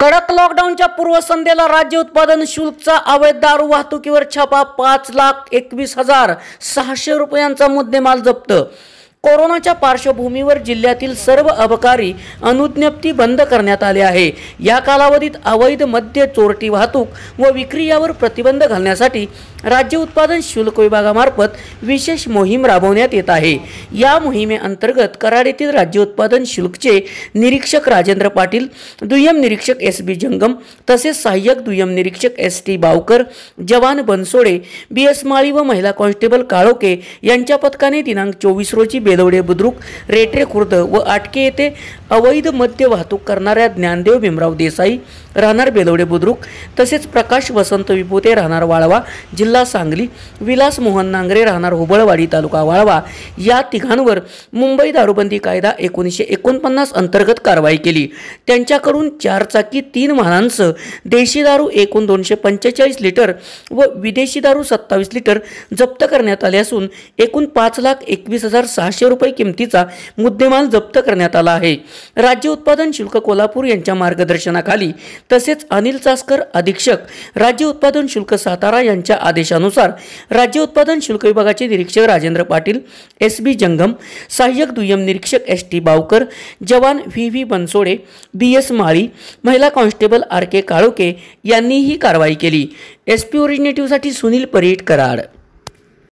कडक लॉकडाऊनच्या पूर्वसंध्येला राज्य उत्पादन शुल्कचा अवैध दारू वाहतुकीवर छापा पाच लाख एकवीस हजार सहाशे रुपयांचा मुद्देमाल जप्त कोरोनाच्या पार्श्वभूमीवर जिल्ह्यातील सर्व अबकारी अनुज्ञप्ती बंद करण्यात आले आहे या कालावधीत अवैध मद्य चोरटी वाहतूक व विक्री यावर प्रतिबंध घालण्यासाठी राज्य उत्पादन शुल्क विभागामार्फत विशेष मोहीम राबवण्यात येत आहे या मोहिमेअंतर्गत कराड येथील राज्य उत्पादन शुल्कचे निरीक्षक राजेंद्र पाटील दुय्यम निरीक्षक एस बी जंगम तसेच सहाय्यक दुय्यम निरीक्षक एस टी बावकर जवान बनसोडे बी एस माळी व महिला कॉन्स्टेबल काळोके यांच्या पथकाने दिनांक चोवीस रोजी बे लोड़े बुद्रुक रेटरे खुर्द व आटके येथे अवैध मद्य वाहतूक करणाऱ्या ज्ञानदेव भीमराव देसाई राहणार बेलवडे बुद्रुक तसेच प्रकाश वसंत विपोते राहणार वाळवा जिल्हा सांगली विलास मोहन नांगरे राहणार हुबळवाडी तालुका वाळवा या तिघांवर मुंबई दारूबंदी कायदा एकोणीसशे एकोणपन्नास अंतर्गत कारवाई केली त्यांच्याकडून चारचाकी तीन वाहनांसह देशी दारू एकूण दोनशे पंचेचाळीस लिटर व विदेशी दारू सत्तावीस लिटर जप्त करण्यात आले असून एकूण पाच लाख एकवीस हजार सहाशे रुपये किमतीचा मुद्देमाल जप्त करण्यात आला आहे राज्य उत्पादन शुल्क कोल्हापूर यांच्या मार्गदर्शनाखाली तसेच अनिल चास्कर अधीक्षक राज्य उत्पादन शुल्क सातारा यांच्या आदेशानुसार राज्य उत्पादन शुल्क विभागाचे निरीक्षक राजेंद्र पाटील एस बी जंगम सहाय्यक दुय्यम निरीक्षक एस टी बावकर जवान V V Bansode B S Mali महिला कॉन्स्टेबल आर के काळोके यांनी ही कारवाई केली एस पी ओरिजिनेटिव्हसाठी सुनील परिट कराड